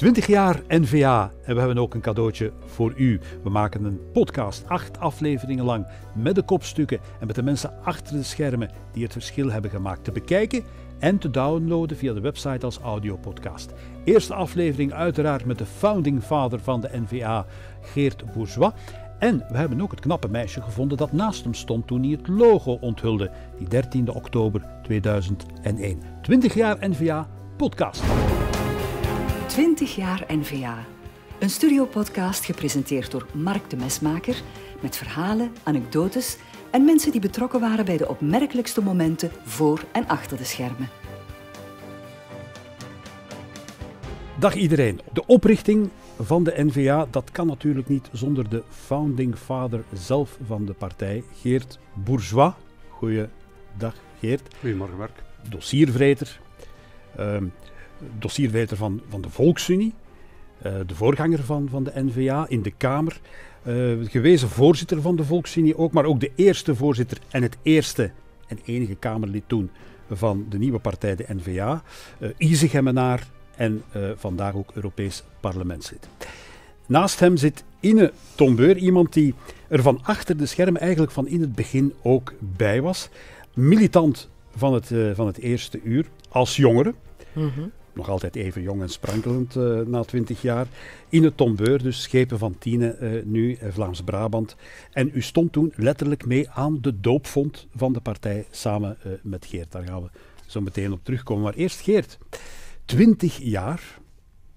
20 jaar NVA en we hebben ook een cadeautje voor u. We maken een podcast, acht afleveringen lang, met de kopstukken en met de mensen achter de schermen die het verschil hebben gemaakt, te bekijken en te downloaden via de website als audiopodcast. Eerste aflevering uiteraard met de founding father van de NVA, Geert Bourgeois. En we hebben ook het knappe meisje gevonden dat naast hem stond toen hij het logo onthulde, die 13 oktober 2001. 20 jaar NVA podcast. 20 jaar NVA. Een podcast gepresenteerd door Mark de Mesmaker met verhalen, anekdotes en mensen die betrokken waren bij de opmerkelijkste momenten voor en achter de schermen. Dag iedereen. De oprichting van de NVA, dat kan natuurlijk niet zonder de founding father zelf van de partij, Geert Bourgeois. Goeiedag Geert. Goedemorgen Mark. Dossiervreter. Ehm, dossierwriter van, van de Volksunie, eh, de voorganger van, van de NVA in de Kamer, eh, gewezen voorzitter van de Volksunie ook, maar ook de eerste voorzitter en het eerste en enige Kamerlid toen van de nieuwe partij, de NVA, uh, eh, Izegemenaar en vandaag ook Europees parlementslid. Naast hem zit Inne Tombeur, iemand die er van achter de schermen eigenlijk van in het begin ook bij was. Militant van het, van het eerste uur, als jongere. Mhm nog altijd even jong en sprankelend eh, na twintig jaar. In het Tombeur, dus schepen van Tiene, uh, nu eh, Vlaams-Brabant. En u stond toen letterlijk mee aan de doopvond van de partij samen met Geert. Daar gaan we zo meteen op terugkomen. Maar eerst Geert, twintig jaar,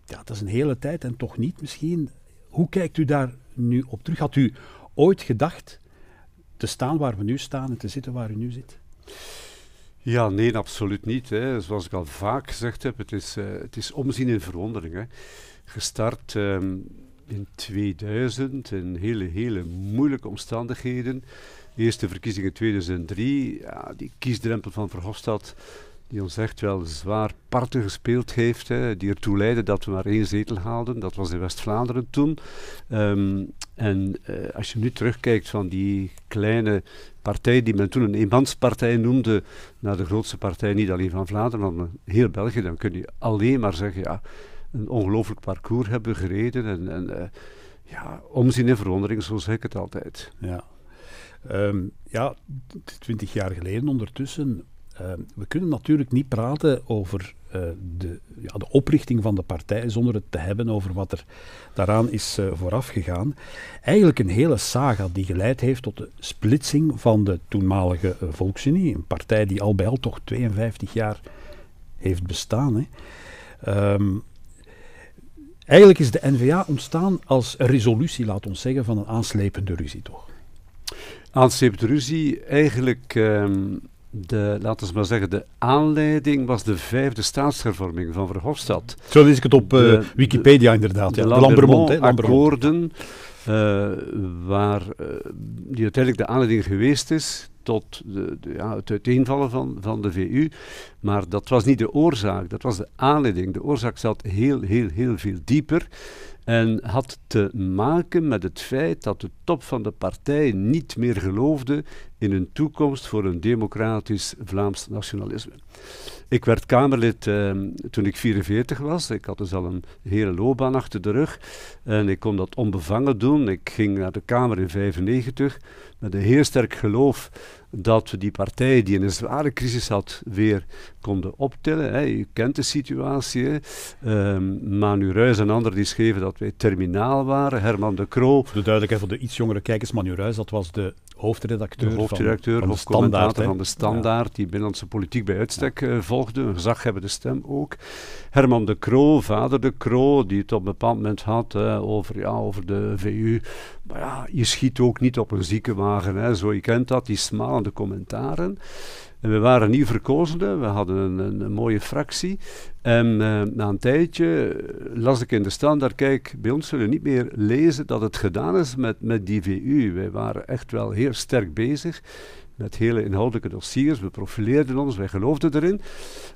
ja, dat is een hele tijd en toch niet misschien. Hoe kijkt u daar nu op terug? Had u ooit gedacht te staan waar we nu staan en te zitten waar u nu zit? Ja, nee, absoluut niet. Hè. Zoals ik al vaak gezegd heb, het is, eh, het is omzien in verwondering. Hè. Gestart ehm, in 2000, in hele, hele moeilijke omstandigheden. De eerste verkiezingen in 2003, ja, die kiesdrempel van Verhofstadt, die ons echt wel zwaar parten gespeeld heeft, hè, die ertoe leidde dat we maar één zetel haalden. Dat was in West-Vlaanderen toen. Ehm, en eh, als je nu terugkijkt van die kleine partij die men toen een eenmanspartij noemde, naar de grootste partij niet alleen van Vlaanderen, maar heel België, dan kun je alleen maar zeggen, ja, een ongelooflijk parcours hebben gereden en, en eh, ja, omzien en verwondering, zo zeg ik het altijd. Ja, ehm, ja twintig jaar geleden ondertussen Ehm, we kunnen natuurlijk niet praten over eh, de, ja, de, oprichting van de partij zonder het te hebben over wat er daaraan is uh, vooraf gegaan. Eigenlijk een hele saga die geleid heeft tot de splitsing van de toenmalige eh, Volksunie. Een partij die al bij al toch 52 jaar heeft bestaan. Hè. Ehm, eigenlijk is de NVA ontstaan als resolutie, laat ons zeggen, van een aanslepende ruzie toch? Aanslepende ruzie, eigenlijk... Ehm, de, laten we maar zeggen, de aanleiding was de vijfde staatshervorming van Verhofstadt. Zo lees ik het op eh, Wikipedia inderdaad. De, ja. de akkoorden eh, waar, eh, die uiteindelijk de aanleiding geweest is tot de, ja, het uiteenvallen van, van de VU. Maar dat was niet de oorzaak, dat was de aanleiding. De oorzaak zat heel, heel, heel veel dieper. En had te maken met het feit dat de top van de partij niet meer geloofde in een toekomst voor een democratisch Vlaams nationalisme. Ik werd Kamerlid ehm, toen ik 44 was. Ik had dus al een hele loopbaan achter de rug. En ik kon dat onbevangen doen. Ik ging naar de Kamer in 95 met een heel sterk geloof dat we die partij die in een zware crisis had weer konden optillen. Hè. U kent de situatie. Ehm, Manu Ruijs en anderen die schreven dat wij terminaal waren. Herman de Kroo, De duidelijkheid voor de iets jongere kijkers, Manu Ruijs, dat was de hoofdredacteur, de hoofdredacteur van, van, de Standaard. Van de Standaard, die binnenlandse politiek bij uitstek volgde eh, volgde, een gezaghebbende stem ook. Herman de Kroo vader de Kroo die het op een bepaald moment had eh, over, ja, over de VU. Maar ja, je schiet ook niet op een ziekenwagen, hè, zo je kent dat, die smalende commentaren. En we waren nieuw verkozenen, we hadden een, een, mooie fractie. En eh, na een tijdje eh, las ik in de standaard, kijk, bij ons zullen niet meer lezen dat het gedaan is met, met die VU. Wij waren echt wel heel sterk bezig met hele inhoudelijke dossiers. We profileerden ons, wij geloofden erin.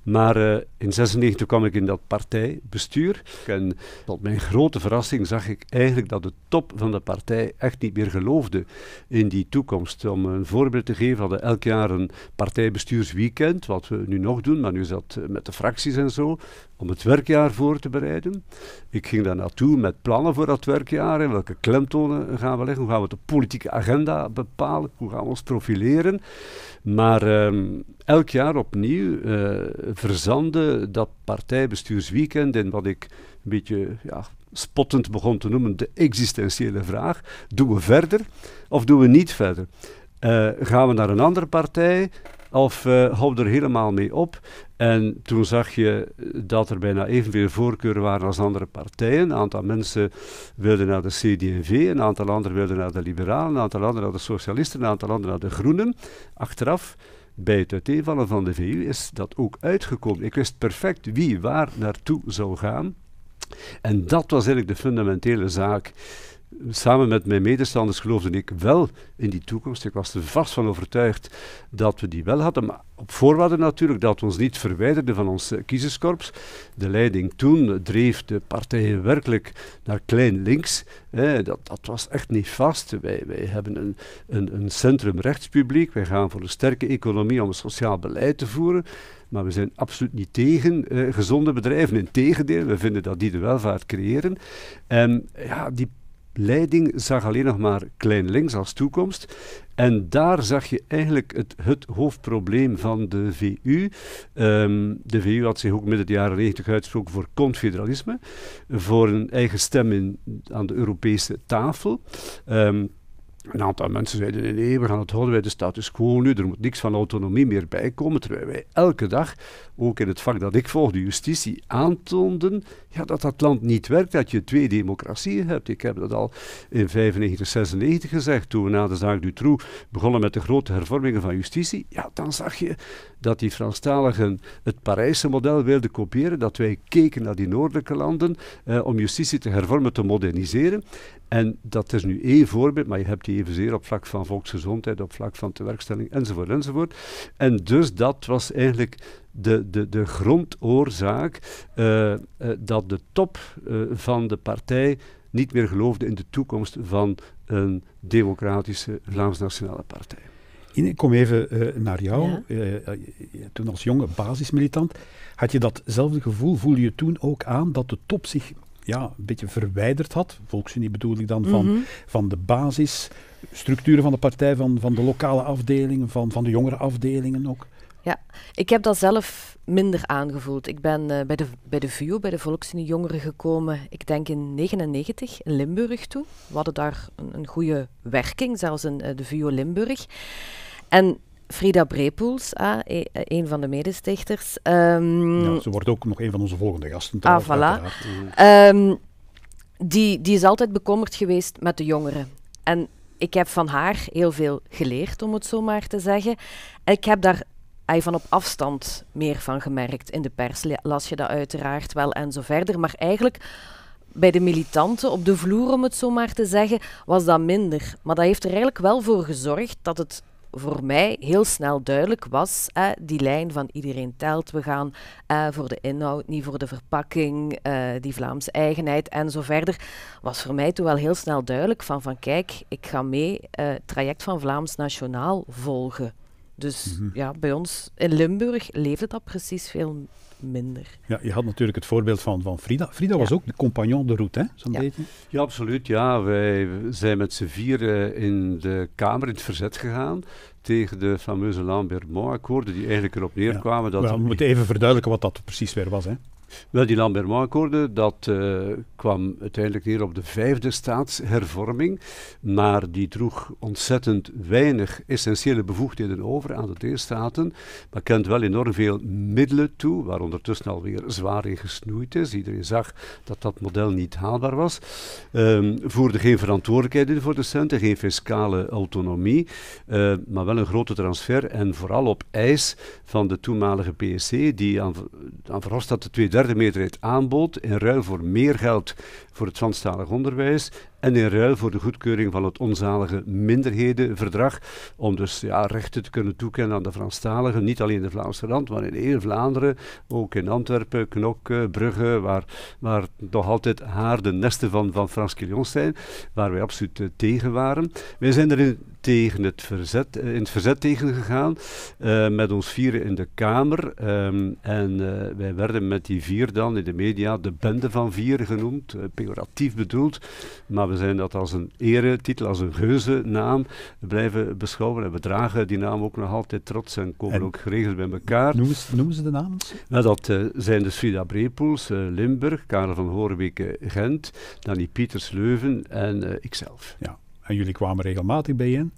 Maar eh, in 96 kwam ik in dat partijbestuur. En tot mijn grote verrassing zag ik eigenlijk dat de top van de partij echt niet meer geloofde in die toekomst. Om een voorbeeld te geven, hadden elk jaar een partijbestuursweekend, wat we nu nog doen, maar nu is dat eh, met de fracties en zo om het werkjaar voor te bereiden. Ik ging daar naartoe met plannen voor dat werkjaar. En welke klemtonen gaan we leggen? Hoe gaan we de politieke agenda bepalen? Hoe gaan we ons profileren? Maar ehm, elk jaar opnieuw uh, eh, verzande dat partijbestuursweekend in wat ik een beetje ja, spottend begon te noemen de existentiële vraag: doen we verder of doen we niet verder? Eh, gaan we naar een andere partij? Of uh, er helemaal mee op. En toen zag je dat er bijna evenveel voorkeuren waren als andere partijen. Een aantal mensen wilden naar de CD&V, een aantal anderen wilden naar de Liberalen, een aantal anderen naar de Socialisten, een aantal anderen naar de Groenen. Achteraf, bij het uiteenvallen van de VU, is dat ook uitgekomen. Ik wist perfect wie waar naartoe zou gaan. En dat was eigenlijk de fundamentele zaak samen met mijn medestanders geloofde ik wel in die toekomst. Ik was er vast van overtuigd dat we die wel hadden. Maar op voorwaarde natuurlijk dat we ons niet verwijderden van ons eh, kiezerskorps. De leiding toen dreef de partijen werkelijk naar klein links. dat, dat was echt niet vast. Wij, wij hebben een, een, een centrumrechtspubliek. Wij gaan voor een sterke economie om een sociaal beleid te voeren. Maar we zijn absoluut niet tegen eh, gezonde bedrijven. Integendeel, we vinden dat die de welvaart creëren. En ja, die Leiding zag alleen nog maar klein links als toekomst. En daar zag je eigenlijk het, het hoofdprobleem van de VU. Ehm, de VU had zich ook midden de jaren 90 uitgesproken voor confederalisme, voor een eigen stem in, aan de Europese tafel. Ehm, een aantal mensen zeiden, nee, we gaan het houden bij de status quo nu, er moet niks van autonomie meer bij komen, terwijl wij elke dag, ook in het vak dat ik volg, de justitie, aantoonden ja, dat dat land niet werkt, dat je twee democratieën hebt. Ik heb dat al in 95, 96 gezegd, toen we na de zaak Dutroux begonnen met de grote hervormingen van justitie, ja, dan zag je dat die Franstaligen het Parijse model wilden kopiëren, dat wij keken naar die noordelijke landen eh, om justitie te hervormen, te moderniseren. En dat is nu één voorbeeld, maar je hebt die evenzeer op vlak van volksgezondheid, op vlak van tewerkstelling enzovoort enzovoort. En dus dat was eigenlijk de, de, de grondoorzaak eh, eh, dat de top eh, van de partij niet meer geloofde in de toekomst van een democratische Vlaams-Nationale Partij. Ik kom even naar jou. toen als jonge basismilitant, had je datzelfde gevoel? Voelde je toen ook aan dat de top zich ja, een beetje verwijderd had. Volksunie bedoel ik dan van, mhm. van de basisstructuren van de partij, van, van de lokale afdelingen, van, van de jongere afdelingen ook. Ja, ik heb dat zelf minder aangevoeld. Ik ben eh, bij, de, bij de VUO, bij de Volksunie Jongeren gekomen, ik denk in 1999 in Limburg toe We hadden daar een, een goede werking, zelfs in eh, de VUO Limburg. En Frida Brepoels, ah, e-, eh, een van de medestichters. Ehm, ja, ze wordt ook nog een van onze volgende gasten. Ah, voilà. Ehm, die, die is altijd bekommerd geweest met de jongeren. En ik heb van haar heel veel geleerd, om het zo maar te zeggen. En ik heb daar hij ah, van op afstand meer van gemerkt. In de pers las je dat uiteraard wel en zo verder. Maar eigenlijk bij de militanten op de vloer, om het zo maar te zeggen, was dat minder. Maar dat heeft er eigenlijk wel voor gezorgd dat het voor mij heel snel duidelijk was die lijn van iedereen telt. We gaan eh, voor de inhoud, niet voor de verpakking, eh, die Vlaamse eigenheid en zo verder. Was voor mij toen wel heel snel duidelijk van, van kijk, ik ga mee eh, het traject van Vlaams Nationaal volgen. Dus mhm. ja, bij ons in Limburg leefde dat precies veel minder. Ja, je had natuurlijk het voorbeeld van, van Frida. Frida was ook de compagnon de route, hè? Zo'n ja. beetje. Ja, absoluut. Ja, wij zijn met z'n vier in de Kamer in het verzet gegaan tegen de fameuze mont akkoorden die eigenlijk erop neerkwamen dat... we moeten even verduidelijken wat dat precies weer was, hè? Wel, die Lambert akkoorden dat eh, kwam uiteindelijk neer op de vijfde staatshervorming, maar die droeg ontzettend weinig essentiële bevoegdheden over aan de deelstaten, maar kent wel enorm veel middelen toe, waar ondertussen alweer zwaar in gesnoeid is. Iedereen zag dat dat model niet haalbaar was. Um, voerde geen in voor de centen, geen fiscale autonomie, eh, maar wel een grote transfer en vooral op eis van de toenmalige PSC, die aan aan dat de tweederde meerderheid aanbood in ruil voor meer geld voor het Franstalig onderwijs en in ruil voor de goedkeuring van het onzalige minderhedenverdrag, om dus ja, rechten te kunnen toekennen aan de Franstaligen, niet alleen in de Vlaamse land, maar in heel Vlaanderen, ook in Antwerpen, Knokke, Brugge, waar, waar toch altijd haar de nesten van, van Frans Quillons zijn, waar wij absoluut eh, tegen waren. Wij zijn er in, tegen het verzet, eh, in het verzet tegen gegaan, eh, met ons vieren in de Kamer. Ehm, en wij werden met die vier dan in de media de bende van vier genoemd, pejoratief bedoeld, maar we zijn dat als een eretitel, als een geuzennaam blijven beschouwen. En we dragen die naam ook nog altijd trots en komen ook geregeld bij elkaar. Noemen ze, noemen ze de namen? Nou, dat eh, zijn dus Frida Brepoels, eh, Limburg, Karel van Hoorweken eh, Gent, Danny Pieters, Leuven en ikzelf. Ja, en jullie kwamen regelmatig bij in.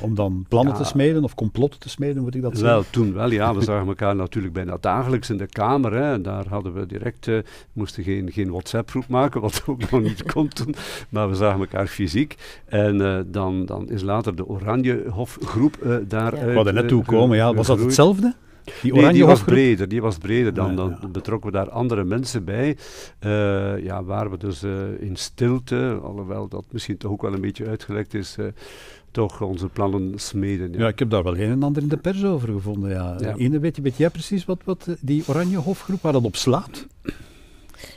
Om dan plannen te smeden of complotten te smeden, moet ik dat zeggen? Wel, toen wel, ja. We zagen elkaar natuurlijk bijna dagelijks in de Kamer. Hè. En daar hadden we direct, uh, moesten geen, geen WhatsApp-groep maken, wat ook nog niet kon toen. Maar we zagen elkaar fysiek. En eh, dan, dan is later de Oranjehofgroep uh, eh, daar. Ja. Ik net toe komen, ja. Was dat hetzelfde? Die, nee, die was breder, die was breder dan. Dan betrokken we daar andere mensen bij. Uh, ja, waar we dus in stilte, alhoewel dat misschien toch ook wel een beetje uitgelekt is, toch onze plannen smeden. Ja. ja. ik heb daar wel een en ander in de pers over gevonden. Ja. ja. weet, weet jij precies wat, wat eh, die Oranjehofgroep waar dat op slaat?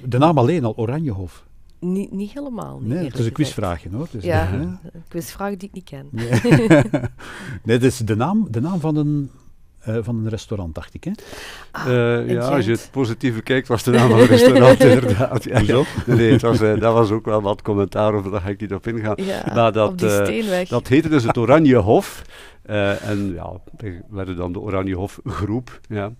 De naam alleen al, Oranjehof. Niet, niet helemaal. nee, het is een quizvraagje hoor. Dus ja, een quizvraag die ik niet ken. Nee, nee is dus de, naam, de naam van een eh, van een restaurant, dacht ik. Hè? Ah, eh, ja, als je het positieve kijkt, was de naam van het restaurant inderdaad. Ja, Nee, het was, eh, dat was ook wel wat commentaar over, daar ga ik niet op ingaan. Ja, maar dat, dat heette dus het Oranje Hof. en ja, we werden dan de Oranje Hof groep. Ja.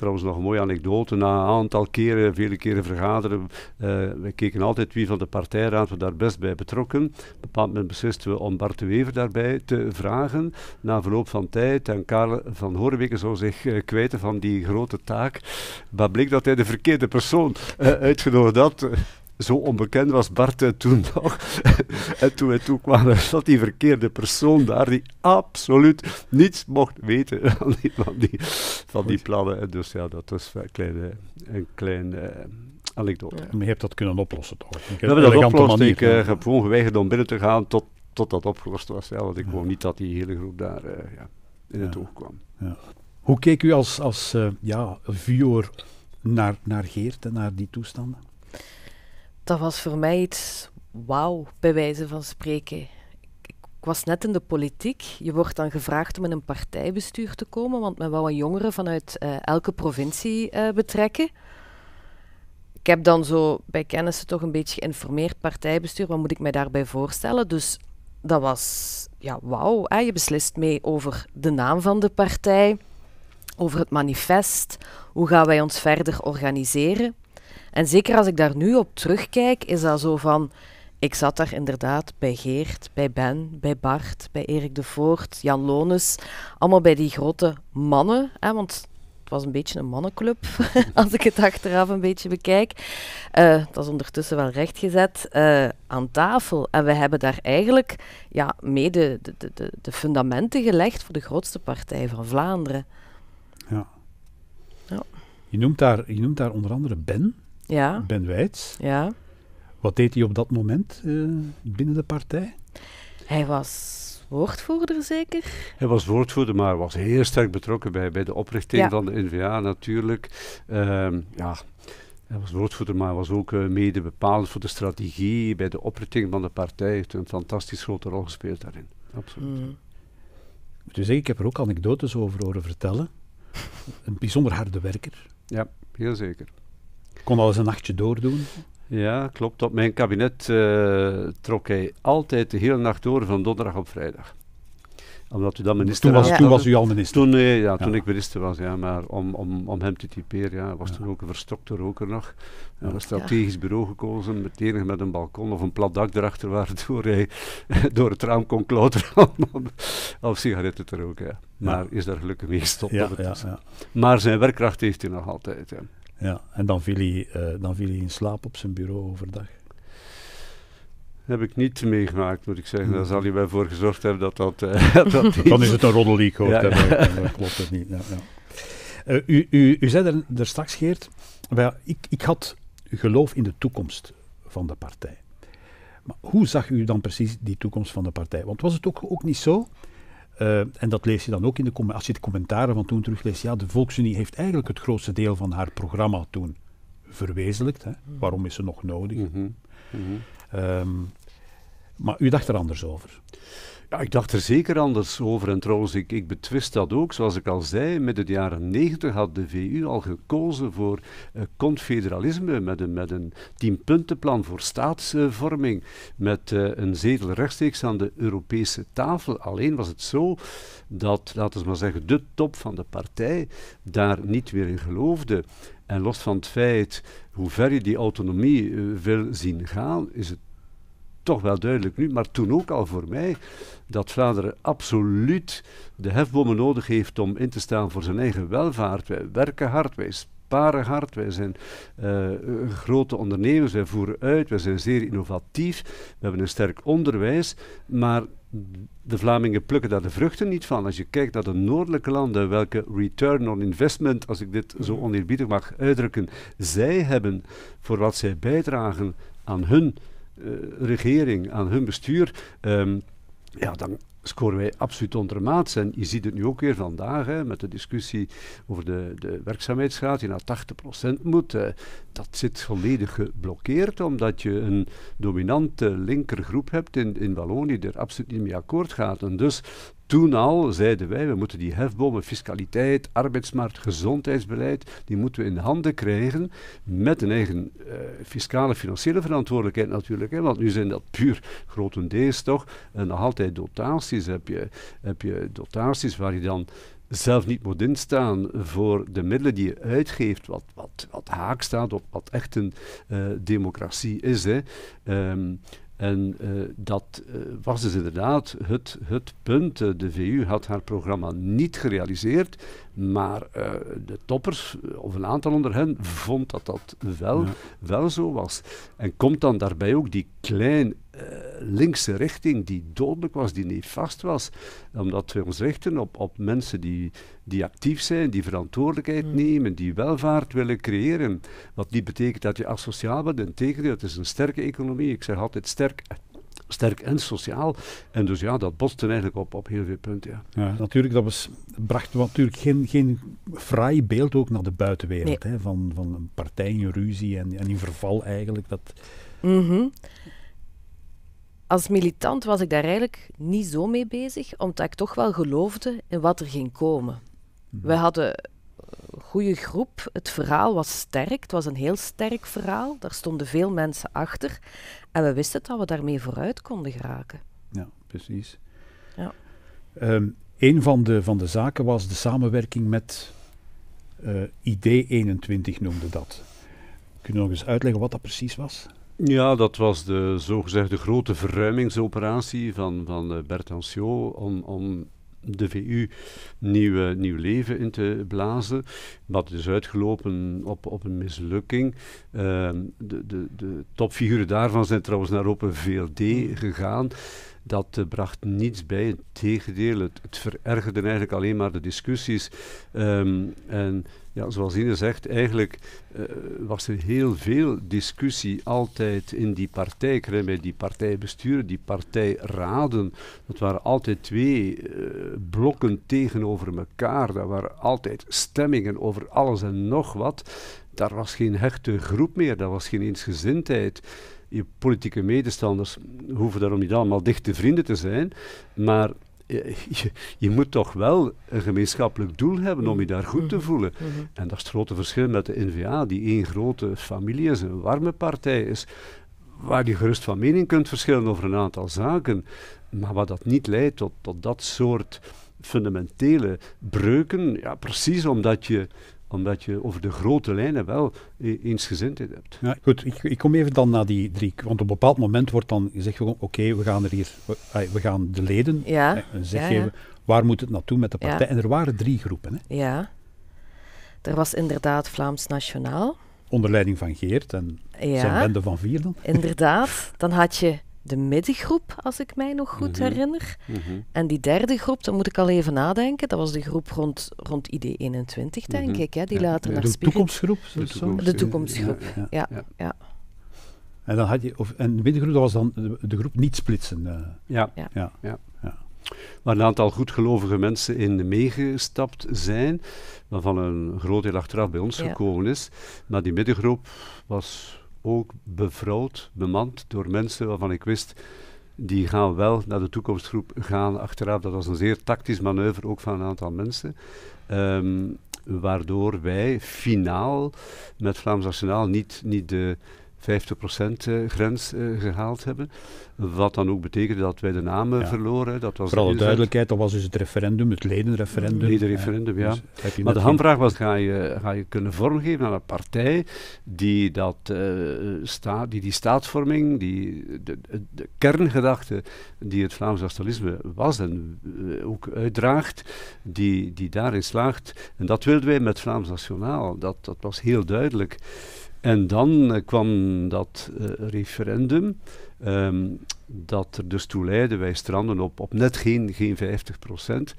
Trouwens nog een mooie anekdote. Na een aantal keren, vele keren vergaderen, eh, we keken altijd wie van de partijraad we daar best bij betrokken. Op een bepaald moment beslisten we om Bart de Wever daarbij te vragen. Na verloop van tijd en Karel van Hoorweken zou zich eh, kwijten van die grote taak. Maar bleek dat hij de verkeerde persoon eh, uitgenodigd had. Zo onbekend was Bart eh, toen nog. en toen we toekwamen, zat die verkeerde persoon daar die absoluut niets mocht weten van die, van die, plannen. En dus ja, dat was een kleine, een kleine eh, anekdote. Ja. Maar je hebt dat kunnen oplossen toch? We hebben dat opgelost. Manier, ik eh, heb gewoon geweigerd om binnen te gaan tot, tot dat opgelost was. Ja, want ik wou niet dat die hele groep daar ja, in het oog kwam. Hoe keek u als, als ja, viewer naar, naar Geert en naar die toestanden? dat was voor mij iets wauw, bij wijze van spreken. Ik, was net in de politiek. Je wordt dan gevraagd om in een partijbestuur te komen, want men wou een jongere vanuit eh, elke provincie eh, betrekken. Ik heb dan zo bij kennissen toch een beetje geïnformeerd partijbestuur. Wat moet ik mij daarbij voorstellen? Dus dat was, ja, wauw. Hè? Je beslist mee over de naam van de partij, over het manifest. Hoe gaan wij ons verder organiseren? En zeker als ik daar nu op terugkijk, is dat zo van. Ik zat daar inderdaad bij Geert, bij Ben, bij Bart, bij Erik de Voort, Jan Lones. Allemaal bij die grote mannen. Hè, want het was een beetje een mannenclub, als ik het achteraf een beetje bekijk. Eh, het dat is ondertussen wel rechtgezet uh, aan tafel. En we hebben daar eigenlijk ja, mee de, de, de, de fundamenten gelegd voor de grootste partij van Vlaanderen. Ja. ja. Je, noemt daar, je noemt daar onder andere Ben ja. Ben Wijd. Ja. Wat deed hij op dat moment eh, binnen de partij? Hij was woordvoerder zeker? Hij was woordvoerder, maar was heel sterk betrokken bij, bij de oprichting van de NVA natuurlijk. Ehm, ja, hij was woordvoerder, maar was ook eh, mede bepalend voor de strategie bij de oprichting van de partij. heeft een fantastisch grote rol gespeeld daarin. Absoluut. Ik hmm. moet u zeggen, ik heb er ook anekdotes over horen vertellen. een bijzonder harde werker. Ja, heel zeker kon al eens een nachtje doordoen. Ja, klopt. Op mijn kabinet eh, trok hij altijd de hele nacht door van donderdag op vrijdag omdat u dan minister toen was. Toen was u al minister. Toen, eh, ja, toen ik minister was, ja. Maar om, om, om hem te typeren, ja, was toen ook een verstokte roker nog. Hij een strategisch bureau gekozen, met enig met een balkon of een plat dak erachter, waardoor hij door het raam kon klauteren om, sigaretten te roken. Maar is daar gelukkig mee gestopt. Maar zijn werkkracht heeft hij nog altijd. Ja, en dan viel, hij, eh, dan viel hij in slaap op zijn bureau overdag. Heb ik niet meegemaakt, moet ik zeggen. Daar hmm. zal hij wel voor gezorgd hebben dat dat. Eh, dat dan is het een roddeliek hoor. Ja, klopt het niet. Ja, eh, u, u, u, zei er, er straks, Geert. ik, ik had geloof in de toekomst van de partij. Maar hoe zag u dan precies die toekomst van de partij? Want was het ook, ook niet zo eh, en dat lees je dan ook in de, als je de commentaren van toen terugleest. Ja, de Volksunie heeft eigenlijk het grootste deel van haar programma toen verwezenlijkt. Hè. Mhm. Waarom is ze nog nodig? Mhm. Mhm. Ehm, maar u dacht er anders over. Ja, ik dacht er zeker anders over. En trouwens, ik, ik betwist dat ook. Zoals ik al zei, midden de jaren negentig had de VU al gekozen voor eh, confederalisme. Met een, met een tienpuntenplan voor staatsvorming. met eh, een zetel rechtstreeks aan de Europese tafel. Alleen was het zo dat, laten we maar zeggen, de top van de partij daar niet meer in geloofde. En los van het feit hoe ver je die autonomie eh, wil zien gaan, is het toch wel duidelijk nu, maar toen ook al voor mij, dat Vlaanderen absoluut de hefbomen nodig heeft om in te staan voor zijn eigen welvaart. Wij werken hard, wij sparen hard, wij zijn eh, grote ondernemers, wij voeren uit, wij zijn zeer innovatief, we hebben een sterk onderwijs, maar de Vlamingen plukken daar de vruchten niet van. Als je kijkt naar de noordelijke landen, welke return on investment, als ik dit zo oneerbiedig mag uitdrukken, zij hebben voor wat zij bijdragen aan hun eh, regering, aan hun bestuur, ehm, ja, dan scoren wij absoluut ondermaats. En je ziet het nu ook weer vandaag hè, met de discussie over de, de werkzaamheidsgraad, die naar 80% moet. Eh, dat zit volledig geblokkeerd, omdat je een dominante linkergroep hebt in, in Wallonië die er absoluut niet mee akkoord gaat. En dus toen al zeiden wij, we moeten die hefbomen, fiscaliteit, arbeidsmarkt, gezondheidsbeleid, die moeten we in handen krijgen met een eigen uh, fiscale, financiële verantwoordelijkheid natuurlijk. Hè, want nu zijn dat puur grotendeels toch en nog altijd dotaties. Heb je, heb je dotaties waar je dan zelf niet moet instaan voor de middelen die je uitgeeft, wat, wat, wat haak staat op wat echt een eh, democratie is. Hè. Ehm, en eh, dat eh, was dus inderdaad het, het punt. Eh, de VU had haar programma niet gerealiseerd, maar eh, de toppers, eh, of een aantal onder hen, vond dat dat wel, wel zo was. En komt dan daarbij ook die klein uh, linkse richting die dodelijk was, die niet vast was. Omdat we ons richten op, op mensen die, die actief zijn, die verantwoordelijkheid hmm. nemen, die welvaart willen creëren. Wat niet betekent dat je asociaal bent. Integendeel, het is een sterke economie. Ik zeg altijd sterk sterk en sociaal. En dus ja, dat botste eigenlijk op, op heel veel punten. Ja. natuurlijk, dat was, bracht natuurlijk geen, geen fraai beeld ook naar de buitenwereld. Hè, van, van een partij in ruzie en, en in verval eigenlijk. Dat... Mhm. Als militant was ik daar eigenlijk niet zo mee bezig, omdat ik toch wel geloofde in wat er ging komen. Mhm. we hadden goede groep. Het verhaal was sterk. Het was een heel sterk verhaal. Daar stonden veel mensen achter. En we wisten dat we daarmee vooruit konden geraken. Ja, precies. Ja. Ehm, een van de, van de zaken was de samenwerking met uh, eh, ID21 noemde dat. Kun je nog eens uitleggen wat dat precies was? Ja, dat was de zogezegde grote verruimingsoperatie van, van eh, Bertanciot om, om de VU nieuw, nieuw leven in te blazen. wat is uitgelopen op, op een mislukking. Ehm, de, de, de topfiguren daarvan zijn trouwens naar Open VLD hmm. gegaan. Dat eh, bracht niets bij, tegendeel. Het, verergerde eigenlijk alleen maar de discussies. Ehm, en ja, zoals Ine zegt, eigenlijk eh, was er heel veel discussie altijd in die partij. die partijbesturen, die partijraden. Dat waren altijd twee eh, blokken tegenover elkaar. Dat waren altijd stemmingen over alles en nog wat. Daar was geen hechte groep meer, daar was geen eensgezindheid je politieke medestanders hoeven daarom niet allemaal dichte vrienden te zijn, maar eh, je, je, moet toch wel een gemeenschappelijk doel hebben om je daar goed te mhm. voelen. Mhm. En dat is het grote verschil met de NVA, die één grote familie is, een warme partij is, waar je gerust van mening kunt verschillen over een aantal zaken, maar wat dat niet leidt tot, tot dat soort fundamentele breuken, ja, precies omdat je omdat je over de grote lijnen wel eh, eensgezindheid hebt. goed, ik, ik, kom even dan naar die drie. Want op een bepaald moment wordt dan gezegd: oké, we gaan er hier, we, gaan de leden ja. Eh, zeggen ja, waar moet het naartoe met de partij. En er waren drie groepen. Hè? Ja, er was inderdaad Vlaams Nationaal. Onder leiding van Geert en zijn bende van vier dan. Inderdaad, dan had je de middengroep, als ik mij nog goed mhm. herinner. Mhm. En die derde groep, dan moet ik al even nadenken, dat was de groep rond, rond ID 21, denk mhm. ik, hè, die later naar de toekomstgroep, de toekomstgroep. De toekomstgroep, ja. ja. En, dan had je, of, en de middengroep, dat was dan de, groep niet splitsen. Uh. Ja. Ja. Ja. Waar een aantal goedgelovige mensen in meegestapt zijn, waarvan een groot deel achteraf bij ons gekomen is. Maar die middengroep was ook bevrouwd, bemand door mensen waarvan ik wist, die gaan wel naar de toekomstgroep gaan achteraf. Dat was een zeer tactisch manoeuvre, ook van een aantal mensen. Ehm, waardoor wij finaal met Vlaams Arsenaal niet, niet de 50% eh, grens eh, gehaald hebben. Wat dan ook betekende dat wij de namen verloren. Dat was Vooral de duidelijkheid, dat was dus het referendum, het ledenreferendum. Ledenreferendum, ja. ja. Dus maar de handvraag was, ga je, ga je kunnen vormgeven aan een partij die, dat, eh, staat, die, die staatsvorming, die, de, de, kerngedachte die het Vlaams nationalisme was en ook uitdraagt, die, die daarin slaagt. En dat wilden wij met Vlaams Nationaal, dat, dat was heel duidelijk. En dan eh, kwam dat eh, referendum. Ehm, dat er dus toe leidde, wij stranden op, op net geen, geen 50 procent.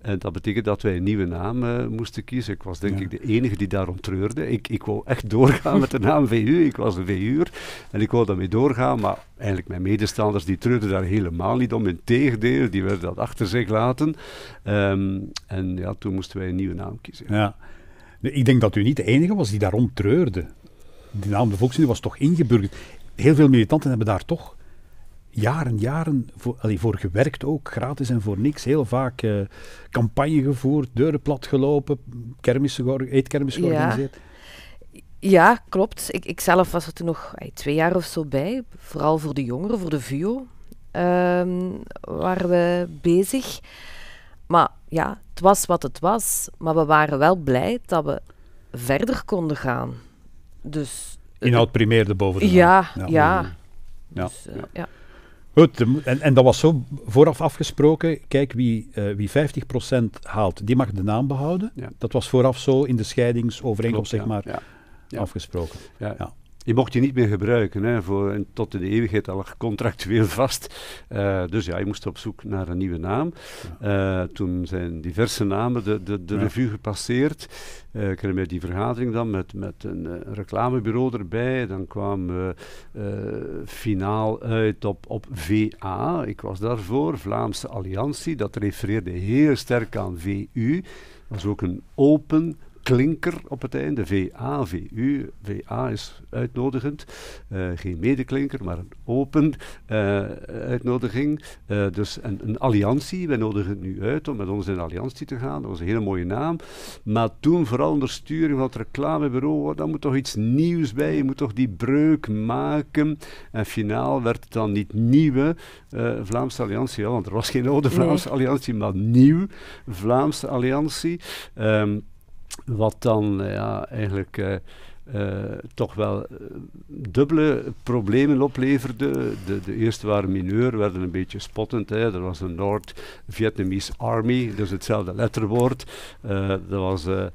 En dat betekent dat wij een nieuwe naam eh, moesten kiezen. Ik was denk ik de enige die daarom treurde. Ik, ik wou echt doorgaan met de naam VU. Ik was een VU en ik wou daarmee doorgaan. Maar eigenlijk mijn medestanders die treurden daar helemaal niet om. Integendeel, die werden dat achter zich laten. Ehm, en ja, toen moesten wij een nieuwe naam kiezen. Ja. Ik denk dat u niet de enige was die daarom treurde die naam de volksunie was toch ingeburgerd. Heel veel militanten hebben daar toch jaren, jaren voor, voor gewerkt ook, gratis en voor niks. Heel vaak eh, campagne gevoerd, deuren plat gelopen, kermissen eetkermissen georganiseerd. Ja. Ja, klopt. Ik, ik zelf was er toen nog twee jaar of zo bij. Vooral voor de jongeren, voor de VUO ehm, waren we bezig. Maar ja, het was wat het was. Maar we waren wel blij dat we verder konden gaan. Dus, eh, Inhoud primeerde boven de ja, ja, ja. ja. Dus, eh, Goed, en, en, dat was zo vooraf afgesproken. Kijk, wie, uh, wie 50% haalt, die mag de naam behouden. Dat was vooraf zo in de scheidingsovereenkomst, zeg maar, ja. Ja. afgesproken. Ja je mocht je niet meer gebruiken, hè, voor, tot in de eeuwigheid al contractueel vast. Eh, dus ja, je moest op zoek naar een nieuwe naam. Eh, toen zijn diverse namen de, de, de revue gepasseerd. Uh, ik herinner die vergadering dan met, met een eh, reclamebureau erbij. Dan kwam finaal uit op, op VA. Ik was daarvoor, Vlaamse Alliantie. Dat refereerde heel sterk aan VU. Dat was ook een open klinker op het einde, VA, VU. VA is uitnodigend, uh, geen medeklinker, maar een open eh, uitnodiging. Eh, dus een, een, alliantie, wij nodigen het nu uit om met ons in een alliantie te gaan, dat was een hele mooie naam. Maar toen vooral onder sturing van het reclamebureau, daar moet toch iets nieuws bij, je moet toch die breuk maken. En finaal werd het dan niet nieuwe Vlaamse alliantie, want er was geen oude Vlaamse alliantie, maar nieuw Vlaamse alliantie. Ehm, wat dan ja, eigenlijk eh, eh, toch wel eh, dubbele problemen opleverde. De, de eerste waren mineur, werden een beetje spottend. Hè. Er was een Noord-Vietnamese Army, dus hetzelfde letterwoord. er was een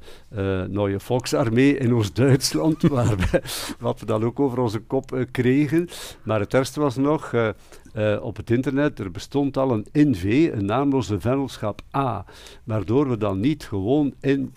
Nieuwe Volksarmee in Oost-Duitsland, wat we dan ook over onze kop kregen. Maar het ergste was nog, op het internet. Er bestond al een NV, een naamloze vennootschap A. Waardoor we dan niet gewoon in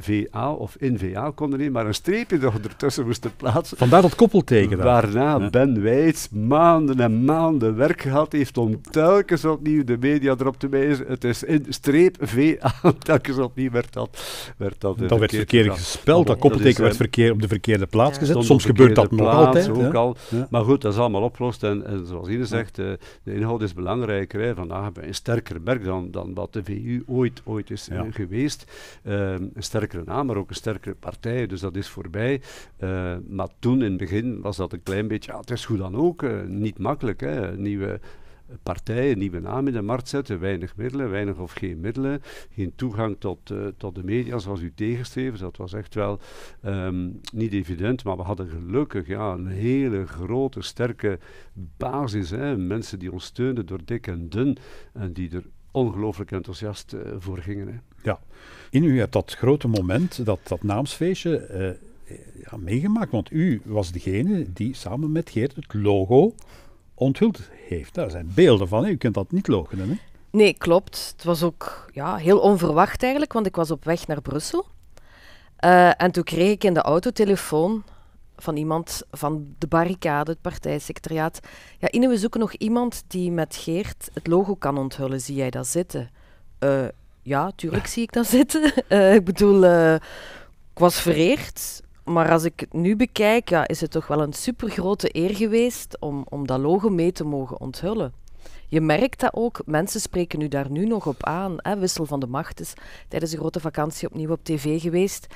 .va of NVa konden niet, maar een streepje er ertussen moesten plaatsen. Vandaar dat koppelteken dan. Waarna Ben Weitz maanden en maanden werk gehad heeft om telkens opnieuw de media erop te wijzen. Het is in streep VA, telkens opnieuw werd dat werd Dat, dat werd verkeerd gespeld, dat koppelteken werd eh, verkeerd op de verkeerde plaats gezet. Soms, gebeurt dat nog altijd. Ook al. Maar goed, dat is allemaal opgelost en, en zoals Ine zegt, de, eh, de inhoud is belangrijker. Hè. Vandaag hebben we een sterker merk dan, dan wat de VU ooit, ooit is eh, geweest. Ehm, sterkere naam, maar ook een sterkere partij. Dus dat is voorbij. Eh, maar toen, in het begin, was dat een klein beetje, ja, het is goed dan ook, eh, niet makkelijk. Hè? Nieuwe partijen, nieuwe naam in de markt zetten, weinig middelen, weinig of geen middelen, geen toegang tot, eh, tot de media zoals u tegenstreven. Dus dat was echt wel ehm, niet evident, maar we hadden gelukkig ja, een hele grote, sterke basis. Hè. Mensen die ons steunden door dik en dun en die er ongelooflijk enthousiast uh, voor gingen. Hè. Ja, in u hebt dat grote moment, dat, dat naamsfeestje, eh, ja, meegemaakt. Want u was degene die samen met Geert het logo onthuld heeft. Daar zijn beelden van, hè. u kunt dat niet logen. Hè? Nee, klopt. Het was ook ja, heel onverwacht eigenlijk, want ik was op weg naar Brussel. Eh, en toen kreeg ik in de autotelefoon van iemand van de barricade, het partijsecretariaat. Ja, Ine, we zoeken nog iemand die met Geert het logo kan onthullen. Zie jij dat zitten? Eh, ja, tuurlijk zie ik dat zitten. Eh, ik bedoel, eh, ik was vereerd. Maar als ik het nu bekijk, ja, is het toch wel een supergrote eer geweest om, om dat logo mee te mogen onthullen. Je merkt dat ook, mensen spreken nu daar nu nog op aan. Hè? Wissel van de Macht is tijdens de grote vakantie opnieuw op tv geweest.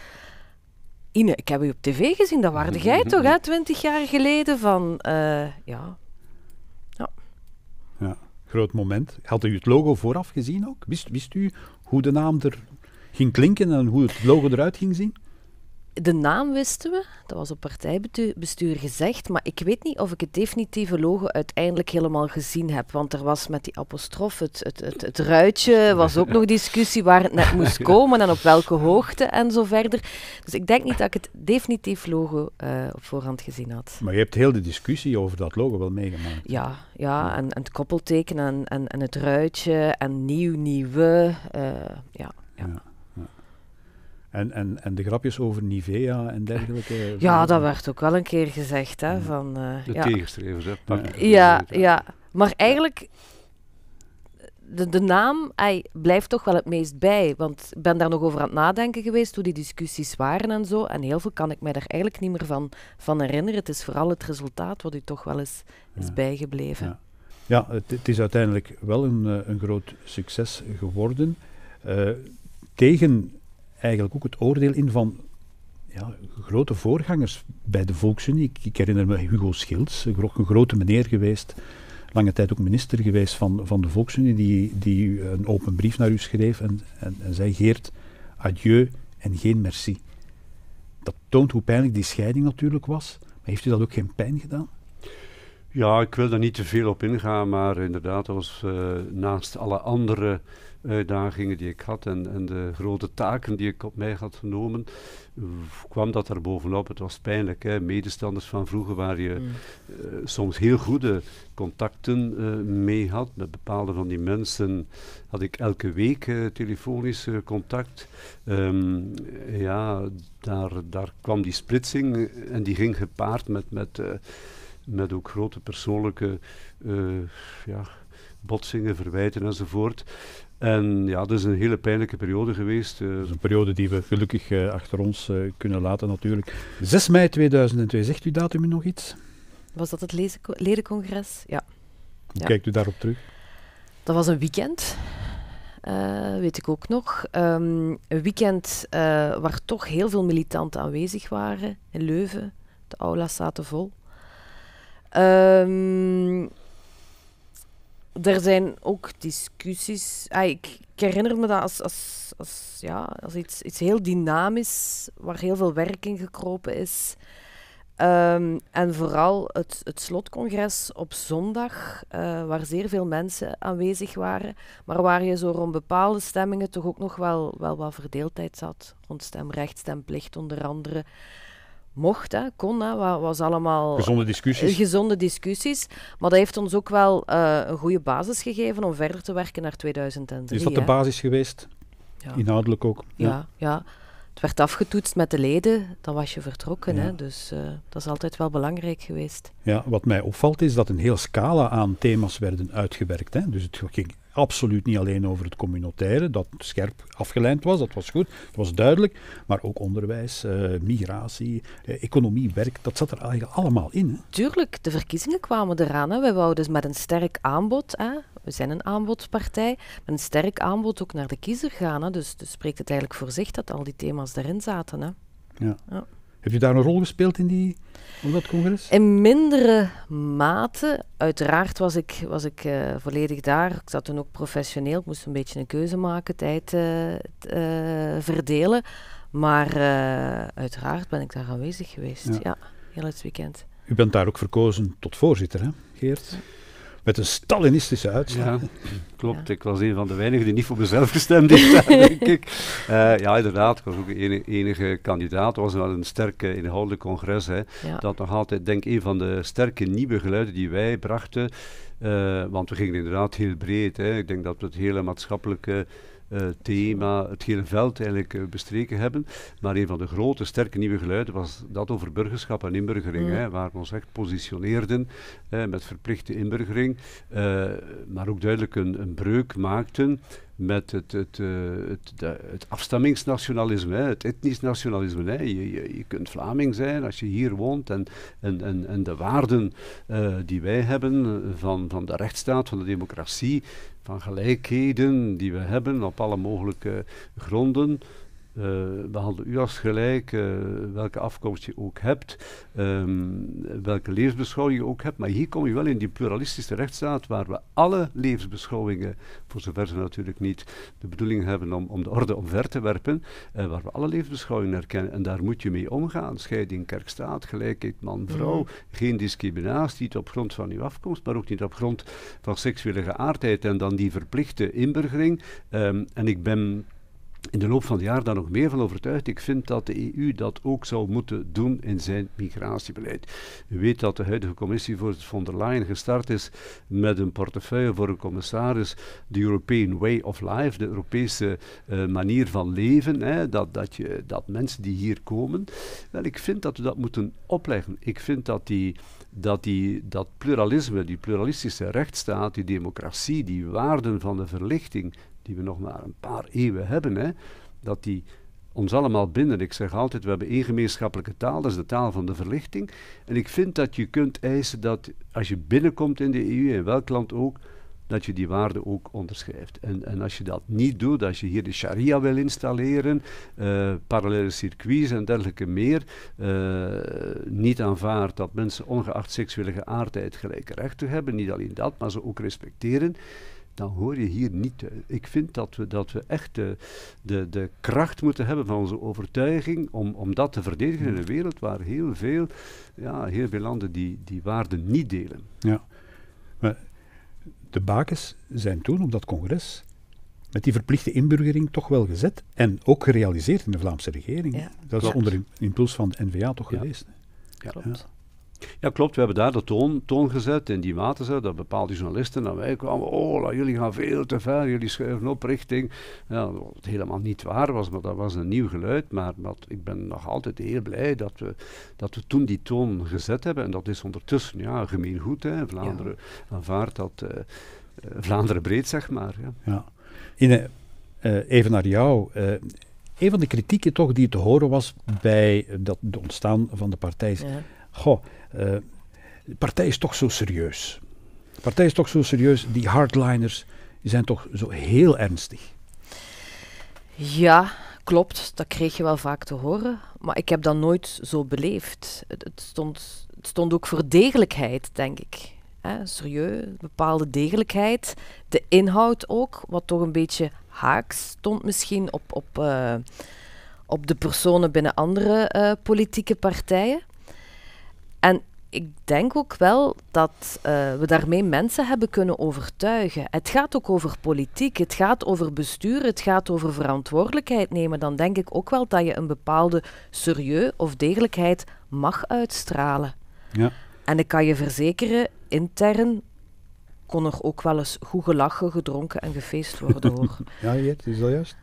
Ine, ik heb u op tv gezien, dat waarde jij toch, hè, twintig jaar geleden? Van, eh, ja. ja. Ja, groot moment. Had u het logo vooraf gezien ook? Wist, wist u hoe de naam er ging klinken en hoe het logo eruit ging zien? de naam wisten we, dat was op partijbestuur gezegd, maar ik weet niet of ik het definitieve logo uiteindelijk helemaal gezien heb. Want er was met die apostrof, het, het, het, het ruitje, was ook nog discussie waar het net moest komen en op welke hoogte en zo verder. Dus ik denk niet dat ik het definitief logo eh, op voorhand gezien had. Maar je hebt heel de discussie over dat logo wel meegemaakt. Ja, ja en, en het koppelteken en, en, en, het ruitje en nieuw, nieuwe, eh, ja. ja. En, en, en de grapjes over Nivea en dergelijke. Ja, dat werd ook wel een keer gezegd. Hè, mm. van, eh, de ja. tegenstrevers, hè? ja, ja, maar eigenlijk. De, de naam blijft toch wel het meest bij. Want ik ben daar nog over aan het nadenken geweest hoe die discussies waren en zo. En heel veel kan ik mij daar eigenlijk niet meer van, van herinneren. Het is vooral het resultaat wat u toch wel eens is bijgebleven. Ja, ja het, is uiteindelijk wel een, eh, een groot succes geworden. Eh, tegen eigenlijk ook het oordeel in van ja, grote voorgangers bij de Volksunie. Ik, herinner me Hugo Schilds, een, grote meneer geweest, lange tijd ook minister geweest van, van de Volksunie, die, die een open brief naar u schreef en, en, en zei: Geert, adieu en geen merci. Dat toont hoe pijnlijk die scheiding natuurlijk was. Maar heeft u dat ook geen pijn gedaan? Ja, ik wil daar niet te veel op ingaan, maar inderdaad, was uh, naast alle andere uitdagingen die ik had en, en, de grote taken die ik op mij had genomen, kwam dat er bovenop. Het was pijnlijk. Hè? Medestanders van vroeger waar je mm. eh, soms heel goede contacten eh, mee had. Met bepaalde van die mensen had ik elke week eh, telefonisch contact. Ehm, ja, daar, daar kwam die splitsing en die ging gepaard met, met, met ook grote persoonlijke ja, botsingen, verwijten enzovoort. En ja, dat is een hele pijnlijke periode geweest. Eh. een periode die we gelukkig eh, achter ons eh, kunnen laten natuurlijk. 6 mei 2002, zegt u datum nog iets? Was dat het ledencongres? Ja. Hoe ja. kijkt u daarop terug? Dat was een weekend, weet ik ook nog. Ehm, een weekend waar toch heel veel militanten aanwezig waren in Leuven. De aula zaten vol. Um, er zijn ook discussies. Ah, ik, herinner me dat als, als, als, ja, als iets, iets heel dynamisch, waar heel veel werk in gekropen is. Ehm, en vooral het, het slotcongres op zondag, eh, waar zeer veel mensen aanwezig waren, maar waar je zo rond bepaalde stemmingen toch ook nog wel, wel wat verdeeldheid zat. Rond stemrecht, stemplicht onder andere mocht, hè, kon, was allemaal... Gezonde eh, discussies. Gezonde discussies. Maar dat heeft ons ook wel eh, een goede basis gegeven om verder te werken naar 2003. Is dat de basis geweest? Ja. Inhoudelijk ook? Ja, ja, Het werd afgetoetst met de leden, dan was je vertrokken. Hè? Dus eh, dat is altijd wel belangrijk geweest. Ja, wat mij opvalt is dat een heel scala aan thema's werden uitgewerkt. Hè? Dus het ging absoluut niet alleen over het communautaire, dat scherp afgeleid was, dat was goed, dat was duidelijk. Maar ook onderwijs, eh, migratie, eh, economie, werk, dat zat er eigenlijk allemaal in. Hè? Tuurlijk, de verkiezingen kwamen eraan. Hè. Wij wouden dus met een sterk aanbod, hè. we zijn een aanbodpartij, met een sterk aanbod ook naar de kiezer gaan. Hè. Dus, dus spreekt het eigenlijk voor zich dat al die thema's daarin zaten. Hè. ja. Heb je daar een rol gespeeld in die, op dat congres? In mindere mate. Uiteraard was ik, was ik eh, volledig daar. Ik zat toen ook professioneel. Ik moest een beetje een keuze maken, tijd eh, eh, verdelen. Maar uiteraard ben ik daar aanwezig geweest. Ja. heel het weekend. U bent daar ook verkozen tot voorzitter, hè, Geert? Ja met een Stalinistische uitslag. Ja, klopt. Ik was een van de weinigen die niet voor mezelf gestemd heeft, denk ik. Eh, ja, inderdaad. Ik was ook enige, enige kandidaat. Het was wel een sterke inhoudelijk congres. Hè. Dat nog altijd, denk ik, een van de sterke nieuwe geluiden die wij brachten. Eh, want we gingen inderdaad heel breed. Hè. Ik denk dat we het hele maatschappelijke eh, thema, het hele veld eigenlijk eh, bestreken hebben. Maar een van de grote sterke nieuwe geluiden was dat over burgerschap en inburgering, mm. hè, waar we ons echt positioneerden met verplichte inburgering, eh, maar ook duidelijk een, een breuk maakten met het, het, het, het, afstammingsnationalisme, het etnisch nationalisme. Hè. Je, kunt Vlaming zijn als je hier woont en, en, en, de waarden die wij hebben van, van de rechtsstaat, van de democratie, van gelijkheden die we hebben op alle mogelijke gronden uh, behandel u als gelijk, eh, welke afkomst je ook hebt, ehm, welke levensbeschouwing je ook hebt. Maar hier kom je wel in die pluralistische rechtsstaat waar we alle levensbeschouwingen, voor zover ze natuurlijk niet de bedoeling hebben om, om de orde omver te werpen, eh, waar we alle levensbeschouwingen herkennen. En daar moet je mee omgaan. Scheiding kerk-staat, gelijkheid man-vrouw, mm. geen discriminatie, niet op grond van uw afkomst, maar ook niet op grond van seksuele geaardheid en dan die verplichte inburgering. Ehm, en ik ben in de loop van het jaar daar nog meer van overtuigd. Ik vind dat de EU dat ook zou moeten doen in zijn migratiebeleid. U weet dat de huidige commissie voor von der Leyen gestart is met een portefeuille voor een commissaris, de European Way of Life, de Europese eh, manier van leven, hè, dat, dat, je, dat mensen die hier komen. Wel, ik vind dat we dat moeten opleggen. Ik vind dat die dat, die, dat pluralisme, die pluralistische rechtsstaat, die democratie, die waarden van de verlichting, die we nog maar een paar eeuwen hebben, hè, dat die ons allemaal binden. Ik zeg altijd, we hebben één gemeenschappelijke taal, dat is de taal van de verlichting. En ik vind dat je kunt eisen dat als je binnenkomt in de EU, in welk land ook, dat je die waarden ook onderschrijft. En, en als je dat niet doet, als je hier de sharia wil installeren, eh, parallele circuits en dergelijke meer, eh, niet aanvaardt dat mensen ongeacht seksuele geaardheid gelijke rechten hebben, niet alleen dat, maar ze ook respecteren, dan hoor je hier niet. Eh, ik vind dat we, dat we echt de, de, de kracht moeten hebben van onze overtuiging om, om dat te verdedigen in een wereld waar heel veel, ja, heel veel landen die, die waarden niet delen. Ja, de bakens zijn toen op dat congres met die verplichte inburgering toch wel gezet en ook gerealiseerd in de Vlaamse regering. Ja. Dat is onder impuls van de NVA toch ja. geweest. Ja. Ja, klopt. We hebben daar de toon, toon gezet in die mate. dat bepaalde journalisten. naar wij kwamen, oh, jullie gaan veel te ver. Jullie schuiven op richting. Ja, wat helemaal niet waar was, maar dat was een nieuw geluid. Maar, maar, ik ben nog altijd heel blij dat we, dat we toen die toon gezet hebben. En dat is ondertussen ja, gemeen goed. Hè. Vlaanderen ja. aanvaardt dat. Eh, eh, Vlaanderen breed, zeg maar. Ja. ja. Eh, even naar jou. een van de kritieken toch die te horen was bij dat, het ontstaan van de partij goh, eh, de partij is toch zo serieus. De partij is toch zo serieus, die hardliners zijn toch zo heel ernstig. Ja, klopt, dat kreeg je wel vaak te horen, maar ik heb dat nooit zo beleefd. Het, stond, het stond ook voor degelijkheid, denk ik. Hè, serieus, bepaalde degelijkheid. De inhoud ook, wat toch een beetje haaks stond misschien op, op, eh, op de personen binnen andere eh, politieke partijen. En ik denk ook wel dat eh, we daarmee mensen hebben kunnen overtuigen. Het gaat ook over politiek, het gaat over bestuur, het gaat over verantwoordelijkheid nemen. Dan denk ik ook wel dat je een bepaalde serieus of degelijkheid mag uitstralen. Ja. En ik kan je verzekeren, intern kon er ook wel eens goed gelachen, gedronken en gefeest worden hoor. ja, het is al juist.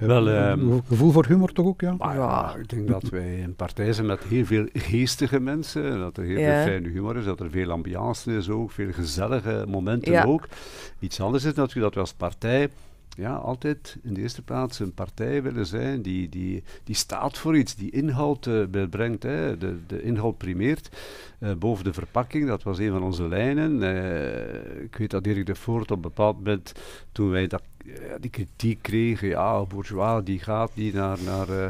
Wel, ehm, gevoel voor humor toch ook, ja? ja, ik denk dat wij een partij zijn met heel veel geestige mensen. Dat er heel veel fijne humor is, dat er veel ambiance is ook, veel gezellige momenten ook. Iets anders is natuurlijk dat we als partij ja, altijd in de eerste plaats een partij willen zijn die, die, die staat voor iets, die inhoud uh, brengt. Hè. De, de inhoud primeert eh, boven de verpakking, dat was een van onze lijnen. Eh, ik weet dat Dirk de Voort op een bepaald moment, toen wij dat die kritiek kregen, ja, bourgeois die gaat niet naar, naar, eh,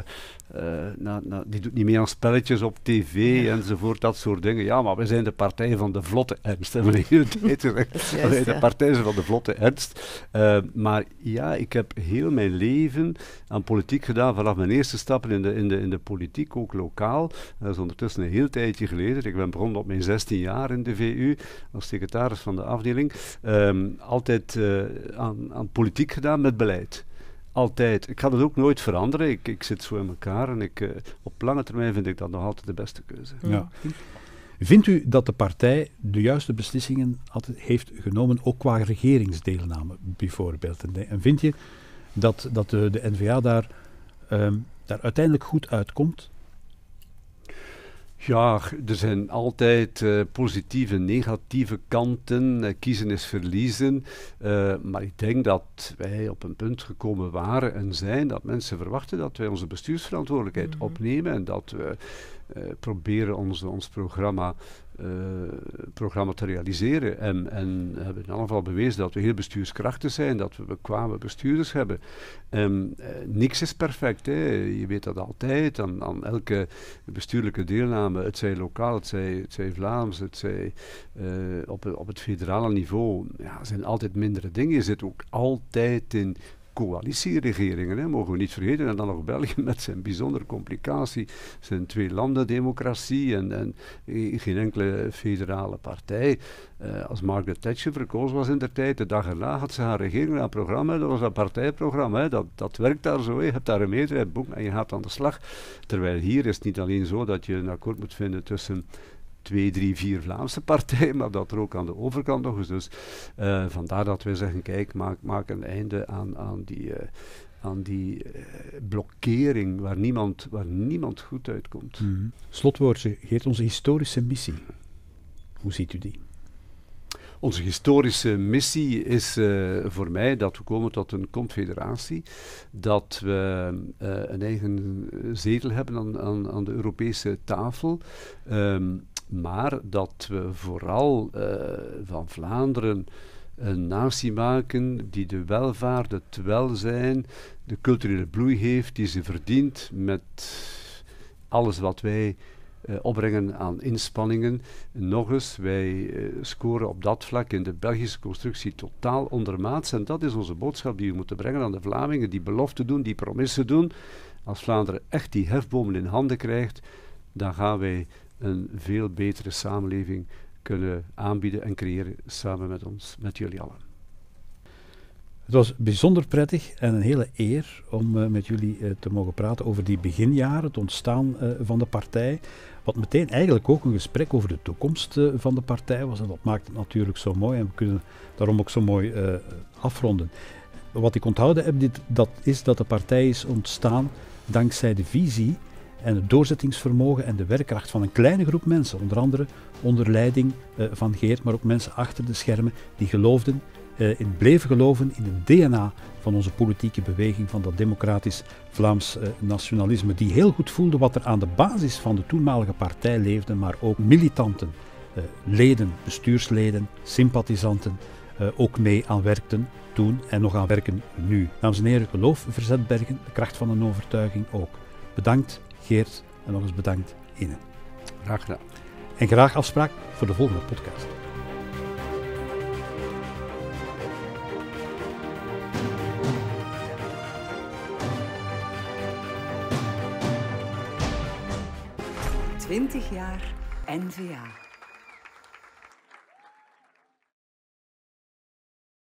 eh, die doet niet meer aan spelletjes op tv enzovoort, dat soort dingen. Ja, maar we zijn de partij van de vlotte ernst, we gezegd. de partij van de vlotte ernst. Eh, maar ja, ik heb heel mijn leven aan politiek gedaan, vanaf mijn eerste stappen in de, in de, in de politiek, ook lokaal. Dat is ondertussen een heel tijdje geleden. Ik ben begonnen op mijn 16 jaar in de VU, als secretaris van de afdeling. Ehm, altijd aan, aan politiek gedaan met beleid. Altijd. Ik ga dat ook nooit veranderen. Ik, ik zit zo in elkaar en ik, eh, op lange termijn vind ik dat nog altijd de beste keuze. Ja. Vindt u dat de partij de juiste beslissingen altijd heeft genomen, ook qua regeringsdeelname bijvoorbeeld? En eh, vindt je dat, dat de, de NVA daar, ehm, daar uiteindelijk goed uitkomt ja, er zijn altijd eh, positieve en negatieve kanten. Eh, kiezen is verliezen. Eh, maar ik denk dat wij op een punt gekomen waren en zijn dat mensen verwachten dat wij onze bestuursverantwoordelijkheid mhm. opnemen en dat we proberen ons, ons programma eh, programma te realiseren. En, en hebben in alle geval bewezen dat we heel bestuurskrachtig zijn, dat we bekwame bestuurders hebben. Ehm, eh, niks is perfect, hè. je weet dat altijd. Aan, elke bestuurlijke deelname, het zij lokaal, het zij, het zij Vlaams, het zij eh, op, op het federale niveau, ja, zijn altijd mindere dingen. Je zit ook altijd in coalitieregeringen, hè, mogen we niet vergeten. En dan nog België met zijn bijzondere complicatie, zijn twee landen democratie en, en geen enkele federale partij. Uh, als Margaret Thatcher verkozen was in der tijd, de dag erna had ze haar regering aan programma, dat was haar partijprogramma, hè. dat, dat werkt daar zo, je hebt daar een meerderheid, boek en je gaat aan de slag. Terwijl hier is het niet alleen zo dat je een akkoord moet vinden tussen twee, drie, vier Vlaamse partijen, maar dat er ook aan de overkant nog eens. Dus eh, vandaar dat wij zeggen, kijk, maak, maak een einde aan, aan die, eh, aan die eh, blokkering waar niemand, waar niemand goed uitkomt. Mm -hmm. Slotwoordje, geeft onze historische missie. Hoe ziet u die? Onze historische missie is voor mij dat we komen tot een confederatie, dat we een eigen zetel hebben aan, aan, aan de Europese tafel. Ehm, maar dat we vooral eh, van Vlaanderen een natie maken die de welvaart, het welzijn, de culturele bloei heeft die ze verdient met alles wat wij eh, opbrengen aan inspanningen. Nog eens, wij eh, scoren op dat vlak in de Belgische constructie totaal ondermaats. En dat is onze boodschap die we moeten brengen aan de Vlamingen, die belofte doen, die promissen doen. Als Vlaanderen echt die hefbomen in handen krijgt, dan gaan wij een veel betere samenleving kunnen aanbieden en creëren samen met ons, met jullie allen. Het was bijzonder prettig en een hele eer om eh, met jullie eh, te mogen praten over die beginjaren, het ontstaan eh, van de partij. Wat meteen eigenlijk ook een gesprek over de toekomst van de partij was. En dat maakt het natuurlijk zo mooi en we kunnen daarom ook zo mooi afronden. Wat ik onthouden heb, dit, dat is dat de partij is ontstaan dankzij de visie en het doorzettingsvermogen en de werkkracht van een kleine groep mensen, onder andere onder leiding eh, van Geert, maar ook mensen achter de schermen die geloofden eh, in bleven geloven in het DNA van onze politieke beweging, van dat democratisch Vlaams eh, nationalisme, die heel goed voelde wat er aan de basis van de toenmalige partij leefde, maar ook militanten, leden, bestuursleden, sympathisanten ook mee aan werkten toen en nog aan werken nu. Dames en heren, geloof verzet Bergen, de kracht van een overtuiging ook. Bedankt Geert en nog eens bedankt Ine. Graag gedaan. En graag afspraak voor de volgende podcast. Twintig jaar NVA.